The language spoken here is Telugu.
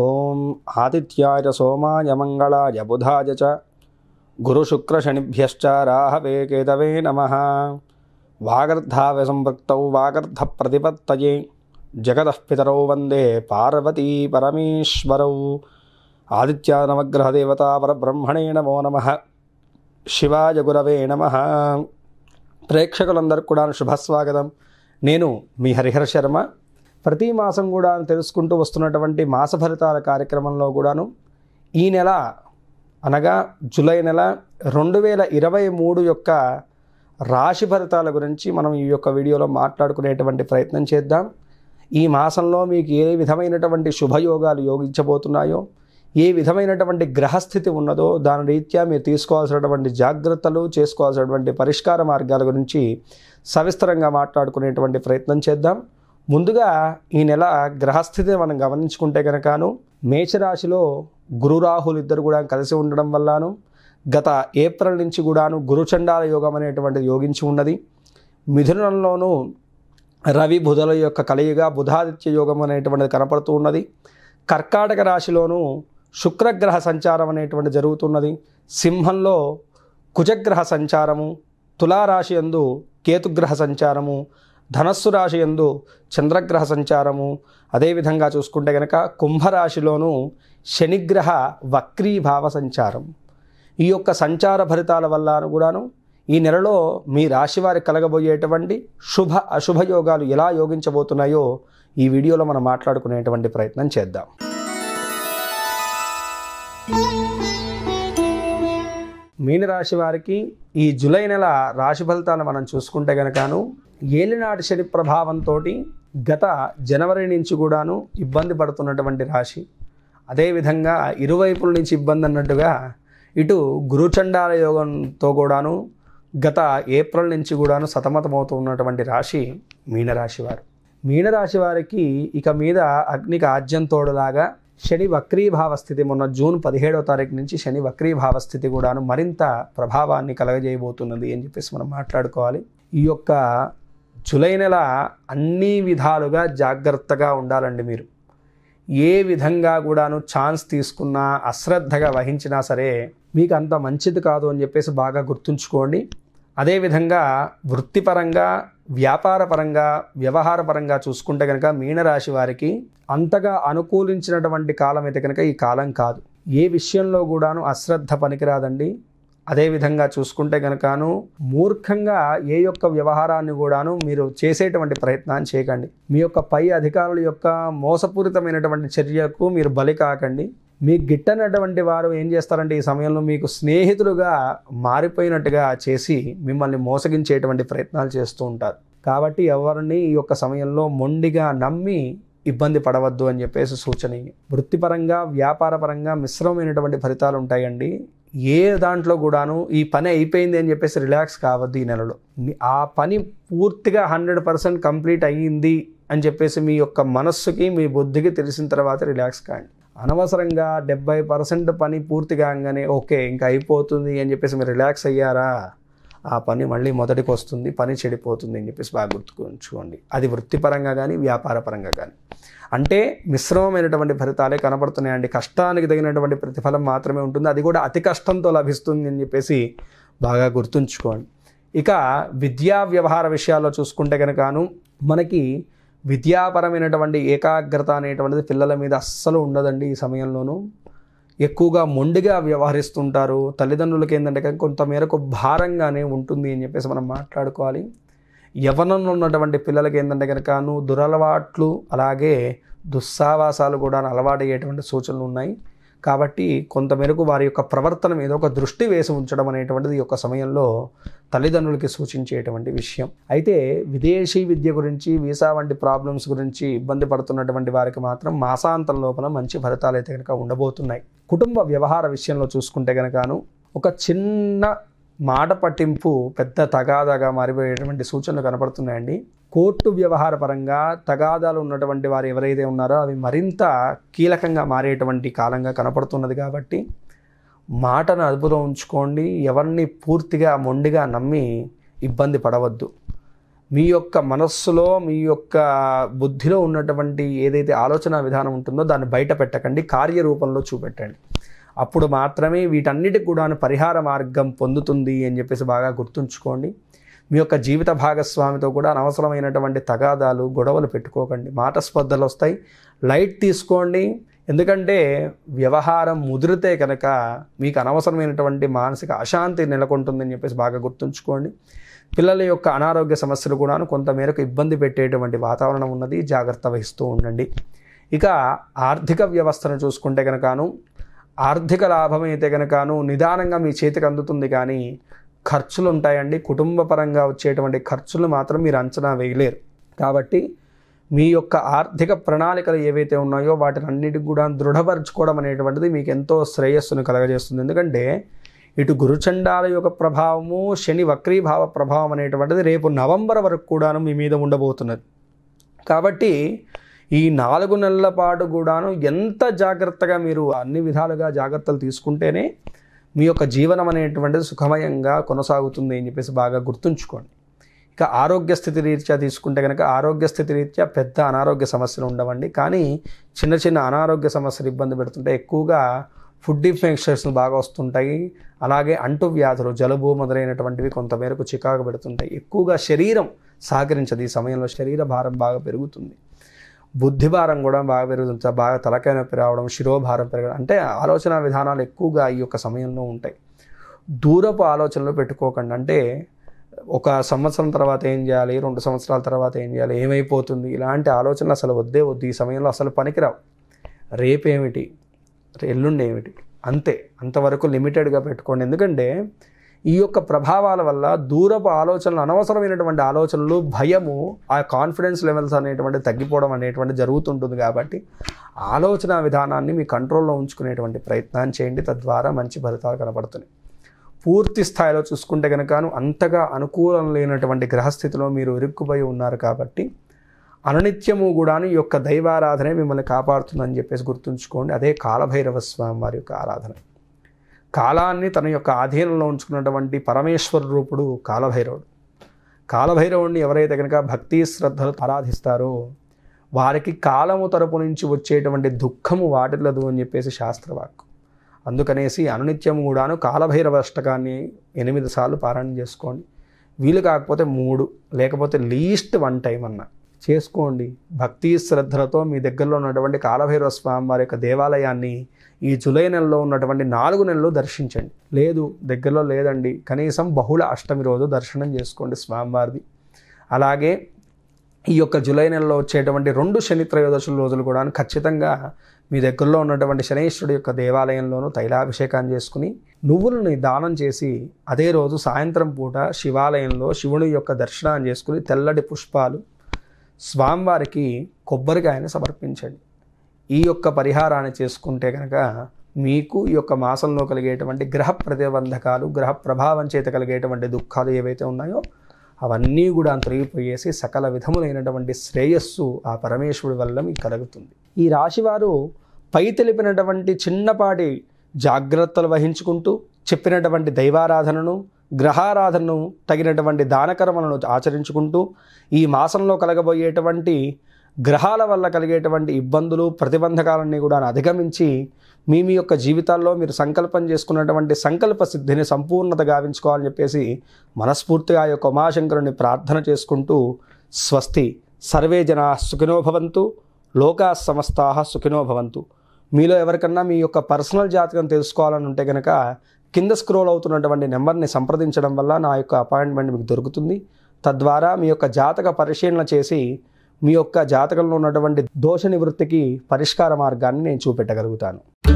ఓం ఆదిత్యాయ సోమాయ మంగళాయ బుధాయ చ గురుశుక్రశనిభ్యశ్చ రాహవే కేతవే నమ వాగర్ధావ సంపృక్త వాగర్ధ ప్రతిపత్త జగదఃపితరౌ వందే పార్వతీ పరమేశ్వరౌ ఆదిత్యానవగ్రహదేవతా పరబ్రహ్మణే నమో నమ శివాయ గురవే నమ ప్రేక్షకులందరికీ కూడా శుభస్వాగతం నేను మీ హరిహర శర్మ ప్రతి మాసం కూడా తెలుసుకుంటూ వస్తున్నటువంటి మాస ఫలితాల కార్యక్రమంలో కూడాను ఈ నెల అనగా జూలై నెల రెండు వేల ఇరవై మూడు యొక్క రాశి ఫలితాల గురించి మనం ఈ యొక్క వీడియోలో మాట్లాడుకునేటువంటి ప్రయత్నం చేద్దాం ఈ మాసంలో మీకు ఏ విధమైనటువంటి శుభయోగాలు యోగించబోతున్నాయో ఏ విధమైనటువంటి గ్రహస్థితి ఉన్నదో దాని రీత్యా మీరు తీసుకోవాల్సినటువంటి జాగ్రత్తలు చేసుకోవాల్సినటువంటి పరిష్కార మార్గాల గురించి సవిస్తరంగా మాట్లాడుకునేటువంటి ప్రయత్నం చేద్దాం ముందుగా ఈ నెల గ్రహస్థితిని మనం గమనించుకుంటే కనుకను మేషరాశిలో గురురాహులు ఇద్దరు కూడా కలిసి ఉండడం వల్లను గత ఏప్రిల్ నుంచి కూడాను గురుచండాల యోగం అనేటువంటిది యోగించి ఉన్నది మిథునంలోనూ రవి బుధల యొక్క కలయిగా బుధాదిత్య యోగం అనేటువంటిది కనపడుతూ ఉన్నది కర్కాటక రాశిలోనూ శుక్రగ్రహ సంచారం అనేటువంటి జరుగుతున్నది సింహంలో కుజగ్రహ సంచారము తులారాశి ఎందు కేతుగ్రహ సంచారము ధనస్సు రాశి ఎందు చంద్రగ్రహ సంచారము అదేవిధంగా చూసుకుంటే కనుక కుంభరాశిలోనూ శనిగ్రహ వక్రీభావ సంచారం ఈ యొక్క సంచార ఫలితాల వల్ల కూడాను ఈ నెలలో మీ రాశి వారి కలగబోయేటువంటి శుభ అశుభ యోగాలు ఎలా యోగించబోతున్నాయో ఈ వీడియోలో మనం మాట్లాడుకునేటువంటి ప్రయత్నం చేద్దాం మీనరాశి వారికి ఈ జూలై నెల రాశి ఫలితాన్ని మనం చూసుకుంటే గనకాను ఏలినాటి శని ప్రభావంతో గత జనవరి నుంచి కూడాను ఇబ్బంది పడుతున్నటువంటి రాశి అదేవిధంగా ఇరువైపుల నుంచి ఇబ్బంది అన్నట్టుగా ఇటు గురుచండాల యోగంతో కూడాను గత ఏప్రిల్ నుంచి కూడాను సతమతమవుతూ ఉన్నటువంటి రాశి మీనరాశి వారు మీనరాశి వారికి ఇక మీద అగ్నికి ఆజ్యంతోడులాగా తోడులాగా శని వక్రీభావ స్థితి మొన్న జూన్ పదిహేడో తారీఖు నుంచి శని వక్రీభావ స్థితి కూడాను మరింత ప్రభావాన్ని కలగజేయబోతున్నది అని చెప్పేసి మనం మాట్లాడుకోవాలి ఈ యొక్క జులై నెల అన్ని విధాలుగా జాగ్రత్తగా ఉండాలండి మీరు ఏ విధంగా కూడాను ఛాన్స్ తీసుకున్నా అశ్రద్ధగా వహించినా సరే మీకు అంత మంచిది కాదు అని చెప్పేసి బాగా గుర్తుంచుకోండి అదేవిధంగా వృత్తిపరంగా వ్యాపారపరంగా వ్యవహారపరంగా చూసుకుంటే కనుక మీనరాశి వారికి అంతగా అనుకూలించినటువంటి కాలం అయితే కనుక ఈ కాలం కాదు ఏ విషయంలో కూడాను అశ్రద్ధ పనికిరాదండి అదేవిధంగా చూసుకుంటే కనుకను మూర్ఖంగా ఏ యొక్క వ్యవహారాన్ని కూడాను మీరు చేసేటువంటి ప్రయత్నాన్ని చేయకండి మీ యొక్క పై అధికారుల యొక్క మోసపూరితమైనటువంటి చర్యకు మీరు బలి కాకండి మీకు గిట్టనటువంటి వారు ఏం చేస్తారంటే ఈ సమయంలో మీకు స్నేహితులుగా మారిపోయినట్టుగా చేసి మిమ్మల్ని మోసగించేటువంటి ప్రయత్నాలు చేస్తూ ఉంటారు కాబట్టి ఎవరిని ఈ యొక్క సమయంలో మొండిగా నమ్మి ఇబ్బంది పడవద్దు అని చెప్పేసి సూచన వృత్తిపరంగా వ్యాపారపరంగా మిశ్రమమైనటువంటి ఫలితాలు ఉంటాయండి ఏ దాంట్లో కూడాను ఈ పని అయిపోయింది అని చెప్పేసి రిలాక్స్ కావద్దు ఈ నెలలో ఆ పని పూర్తిగా హండ్రెడ్ పర్సెంట్ కంప్లీట్ అయ్యింది అని చెప్పేసి మీ యొక్క మనస్సుకి మీ బుద్ధికి తెలిసిన తర్వాత రిలాక్స్ కాండి అనవసరంగా డెబ్బై పర్సెంట్ పని పూర్తి కాగానే ఓకే ఇంకా అయిపోతుంది అని చెప్పేసి మీరు రిలాక్స్ అయ్యారా ఆ పని మళ్ళీ మొదటికి వస్తుంది పని చెడిపోతుంది అని చెప్పేసి బాగా గుర్తుకుంచుకోండి అది వృత్తిపరంగా కానీ వ్యాపారపరంగా కానీ అంటే మిశ్రమమైనటువంటి ఫలితాలే కనబడుతున్నాయండి కష్టానికి తగినటువంటి ప్రతిఫలం మాత్రమే ఉంటుంది అది కూడా అతి కష్టంతో లభిస్తుంది అని చెప్పేసి బాగా గుర్తుంచుకోండి ఇక విద్యా వ్యవహార విషయాల్లో చూసుకుంటే కనుకను మనకి విద్యాపరమైనటువంటి ఏకాగ్రత అనేటువంటిది పిల్లల మీద అస్సలు ఉండదండి ఈ సమయంలోనూ ఎక్కువగా మొండిగా వ్యవహరిస్తుంటారు తల్లిదండ్రులకి ఏంటంటే కొంతమేరకు భారంగానే ఉంటుంది అని చెప్పేసి మనం మాట్లాడుకోవాలి యవనంలో ఉన్నటువంటి పిల్లలకి ఏంటంటే కనుక దురలవాట్లు అలాగే దుస్సావాసాలు కూడా అలవాటు అయ్యేటువంటి సూచనలు ఉన్నాయి కాబట్టి కొంత మేరకు వారి యొక్క ప్రవర్తన మీద ఒక దృష్టి వేసి ఉంచడం అనేటువంటిది యొక్క సమయంలో తల్లిదండ్రులకి సూచించేటువంటి విషయం అయితే విదేశీ విద్య గురించి వీసా వంటి ప్రాబ్లమ్స్ గురించి ఇబ్బంది పడుతున్నటువంటి వారికి మాత్రం మాసాంతం లోపల మంచి ఫలితాలు అయితే కనుక ఉండబోతున్నాయి కుటుంబ వ్యవహార విషయంలో చూసుకుంటే కనుకను ఒక చిన్న మాట పట్టింపు పెద్ద తగాదాగా మారిపోయేటువంటి సూచనలు కనపడుతున్నాయండి కోర్టు వ్యవహార పరంగా తగాదాలు ఉన్నటువంటి వారు ఎవరైతే ఉన్నారో అవి మరింత కీలకంగా మారేటువంటి కాలంగా కనపడుతున్నది కాబట్టి మాటను అదుపులో ఉంచుకోండి ఎవరిని పూర్తిగా మొండిగా నమ్మి ఇబ్బంది పడవద్దు మీ యొక్క మనస్సులో మీ యొక్క బుద్ధిలో ఉన్నటువంటి ఏదైతే ఆలోచన విధానం ఉంటుందో దాన్ని బయట పెట్టకండి కార్యరూపంలో చూపెట్టండి అప్పుడు మాత్రమే వీటన్నిటికి కూడా పరిహార మార్గం పొందుతుంది అని చెప్పేసి బాగా గుర్తుంచుకోండి మీ యొక్క జీవిత భాగస్వామితో కూడా అనవసరమైనటువంటి తగాదాలు గొడవలు పెట్టుకోకండి మాట స్పర్ధలు వస్తాయి లైట్ తీసుకోండి ఎందుకంటే వ్యవహారం ముదిరితే కనుక మీకు అనవసరమైనటువంటి మానసిక అశాంతి నెలకొంటుందని చెప్పేసి బాగా గుర్తుంచుకోండి పిల్లల యొక్క అనారోగ్య సమస్యలు కూడాను కొంతమేరకు ఇబ్బంది పెట్టేటువంటి వాతావరణం ఉన్నది జాగ్రత్త వహిస్తూ ఉండండి ఇక ఆర్థిక వ్యవస్థను చూసుకుంటే కనుకను ఆర్థిక లాభం అయితే కనుకను నిదానంగా మీ చేతికి అందుతుంది కానీ ఖర్చులు ఉంటాయండి కుటుంబ పరంగా వచ్చేటువంటి ఖర్చులు మాత్రం మీరు అంచనా వేయలేరు కాబట్టి మీ యొక్క ఆర్థిక ప్రణాళికలు ఏవైతే ఉన్నాయో వాటిని వాటినన్నిటికి కూడా దృఢపరచుకోవడం అనేటువంటిది మీకు ఎంతో శ్రేయస్సును కలగజేస్తుంది ఎందుకంటే ఇటు గురుచండాల యొక్క ప్రభావము శని వక్రీభావ ప్రభావం అనేటువంటిది రేపు నవంబర్ వరకు కూడాను మీ మీద ఉండబోతున్నది కాబట్టి ఈ నాలుగు నెలల పాటు కూడాను ఎంత జాగ్రత్తగా మీరు అన్ని విధాలుగా జాగ్రత్తలు తీసుకుంటేనే మీ యొక్క జీవనం అనేటువంటిది సుఖమయంగా కొనసాగుతుంది అని చెప్పేసి బాగా గుర్తుంచుకోండి ఇక ఆరోగ్య స్థితి రీత్యా తీసుకుంటే కనుక ఆరోగ్య స్థితి రీత్యా పెద్ద అనారోగ్య సమస్యలు ఉండవండి కానీ చిన్న చిన్న అనారోగ్య సమస్యలు ఇబ్బంది పెడుతుంటే ఎక్కువగా ఫుడ్ ఇన్ఫెక్షన్స్ బాగా వస్తుంటాయి అలాగే అంటువ్యాధులు జలుబు మొదలైనటువంటివి కొంతమేరకు చికాకు పెడుతుంటాయి ఎక్కువగా శరీరం సహకరించదు ఈ సమయంలో శరీర భారం బాగా పెరుగుతుంది బుద్ధిభారం కూడా బాగా పెరుగుతుంది బాగా తలకాయ నొప్పి రావడం శిరోభారం పెరగడం అంటే ఆలోచన విధానాలు ఎక్కువగా ఈ యొక్క సమయంలో ఉంటాయి దూరపు ఆలోచనలు పెట్టుకోకండి అంటే ఒక సంవత్సరం తర్వాత ఏం చేయాలి రెండు సంవత్సరాల తర్వాత ఏం చేయాలి ఏమైపోతుంది ఇలాంటి ఆలోచనలు అసలు వద్దే వద్దు ఈ సమయంలో అసలు పనికిరావు రేపేమిటి ఎల్లుండి ఏమిటి అంతే అంతవరకు లిమిటెడ్గా పెట్టుకోండి ఎందుకంటే ఈ యొక్క ప్రభావాల వల్ల దూరపు ఆలోచనలు అనవసరమైనటువంటి ఆలోచనలు భయము ఆ కాన్ఫిడెన్స్ లెవెల్స్ అనేటువంటి తగ్గిపోవడం అనేటువంటి జరుగుతుంటుంది కాబట్టి ఆలోచన విధానాన్ని మీ కంట్రోల్లో ఉంచుకునేటువంటి ప్రయత్నాన్ని చేయండి తద్వారా మంచి ఫలితాలు కనపడుతున్నాయి పూర్తి స్థాయిలో చూసుకుంటే కనుకను అంతగా అనుకూలం లేనటువంటి గ్రహస్థితిలో మీరు ఇరుక్కుపోయి ఉన్నారు కాబట్టి అననిత్యము కూడాను ఈ యొక్క దైవారాధనే మిమ్మల్ని కాపాడుతుందని చెప్పేసి గుర్తుంచుకోండి అదే కాలభైరవ స్వామి వారి యొక్క ఆరాధన కాలాన్ని తన యొక్క ఆధీనంలో ఉంచుకున్నటువంటి పరమేశ్వర రూపుడు కాలభైరవుడు కాలభైరవుడిని ఎవరైతే కనుక భక్తి శ్రద్ధలు ఆరాధిస్తారో వారికి కాలము తరపు నుంచి వచ్చేటువంటి దుఃఖము వాటిల్లదు అని చెప్పేసి శాస్త్రవాక్కు అందుకనేసి అనునిత్యం కూడాను కాలభైరవ అష్టకాన్ని ఎనిమిది సార్లు పారాయణ చేసుకోండి వీలు కాకపోతే మూడు లేకపోతే లీస్ట్ వన్ టైం అన్న చేసుకోండి భక్తి శ్రద్ధలతో మీ దగ్గరలో ఉన్నటువంటి కాలభైరవ స్వామి వారి యొక్క దేవాలయాన్ని ఈ జూలై నెలలో ఉన్నటువంటి నాలుగు నెలలు దర్శించండి లేదు దగ్గరలో లేదండి కనీసం బహుళ అష్టమి రోజు దర్శనం చేసుకోండి స్వామివారిది అలాగే ఈ యొక్క జూలై నెలలో వచ్చేటువంటి రెండు శని త్రయోదశుల రోజులు కూడా ఖచ్చితంగా మీ దగ్గరలో ఉన్నటువంటి శనీశ్వరుడి యొక్క దేవాలయంలోనూ తైలాభిషేకాన్ని చేసుకుని నువ్వులని దానం చేసి అదే రోజు సాయంత్రం పూట శివాలయంలో శివుని యొక్క దర్శనాన్ని చేసుకుని తెల్లటి పుష్పాలు స్వామివారికి కొబ్బరికాయని సమర్పించండి ఈ యొక్క పరిహారాన్ని చేసుకుంటే కనుక మీకు ఈ యొక్క మాసంలో కలిగేటువంటి గ్రహ ప్రతిబంధకాలు గ్రహ ప్రభావం చేత కలిగేటువంటి దుఃఖాలు ఏవైతే ఉన్నాయో అవన్నీ కూడా తొలగిపోయేసి సకల విధములైనటువంటి శ్రేయస్సు ఆ పరమేశ్వరుడి వల్ల మీకు కలుగుతుంది ఈ రాశివారు పై తెలిపినటువంటి చిన్నపాటి జాగ్రత్తలు వహించుకుంటూ చెప్పినటువంటి దైవారాధనను గ్రహారాధనను తగినటువంటి దానకర్మలను ఆచరించుకుంటూ ఈ మాసంలో కలగబోయేటువంటి గ్రహాల వల్ల కలిగేటువంటి ఇబ్బందులు ప్రతిబంధకాలన్నీ కూడా అధిగమించి మీ మీ యొక్క జీవితాల్లో మీరు సంకల్పం చేసుకున్నటువంటి సంకల్ప సిద్ధిని సంపూర్ణత గావించుకోవాలని చెప్పేసి మనస్ఫూర్తిగా యొక్క ఉమాశంకరుని ప్రార్థన చేసుకుంటూ స్వస్తి సర్వే జనా సుఖినోభవంతు లోకా సమస్తా సుఖినోభవంతు మీలో ఎవరికన్నా మీ యొక్క పర్సనల్ జాతకం తెలుసుకోవాలని ఉంటే కనుక కింద స్క్రోల్ అవుతున్నటువంటి నెంబర్ని సంప్రదించడం వల్ల నా యొక్క అపాయింట్మెంట్ మీకు దొరుకుతుంది తద్వారా మీ యొక్క జాతక పరిశీలన చేసి మీ యొక్క జాతకంలో ఉన్నటువంటి దోష నివృత్తికి పరిష్కార మార్గాన్ని నేను చూపెట్టగలుగుతాను